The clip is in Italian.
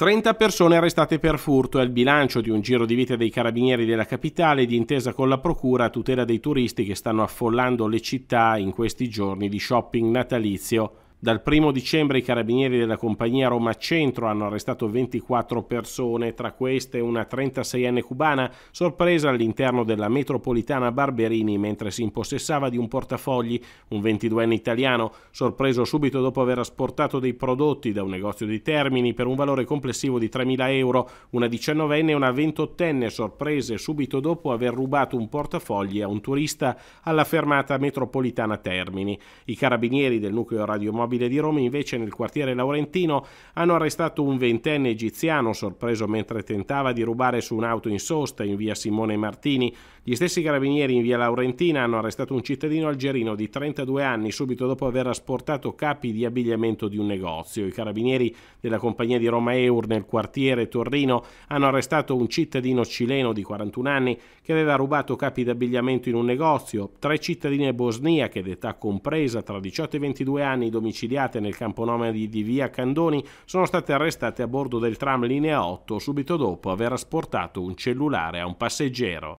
30 persone arrestate per furto è il bilancio di un giro di vita dei carabinieri della capitale di intesa con la procura a tutela dei turisti che stanno affollando le città in questi giorni di shopping natalizio. Dal 1 dicembre i carabinieri della compagnia Roma Centro hanno arrestato 24 persone, tra queste una 36enne cubana sorpresa all'interno della metropolitana Barberini mentre si impossessava di un portafogli, un 22enne italiano sorpreso subito dopo aver asportato dei prodotti da un negozio di Termini per un valore complessivo di 3.000 euro, una 19enne e una 28enne sorprese subito dopo aver rubato un portafogli a un turista alla fermata metropolitana Termini. I carabinieri del nucleo radiomobile nobile di Roma, invece nel quartiere laurentino hanno arrestato un ventenne egiziano sorpreso mentre tentava di rubare su un'auto in sosta in via Simone Martini. Gli stessi carabinieri in via Laurentina hanno arrestato un cittadino algerino di 32 anni subito dopo aver asportato capi di abbigliamento di un negozio. I carabinieri della compagnia di Roma Eur nel quartiere Torrino hanno arrestato un cittadino cileno di 41 anni che aveva rubato capi di abbigliamento in un negozio, tre cittadine bosniache d'età compresa tra 18 e 22 anni domiciliari domiciliate nel camponome di, di via Candoni sono state arrestate a bordo del tram linea 8 subito dopo aver asportato un cellulare a un passeggero.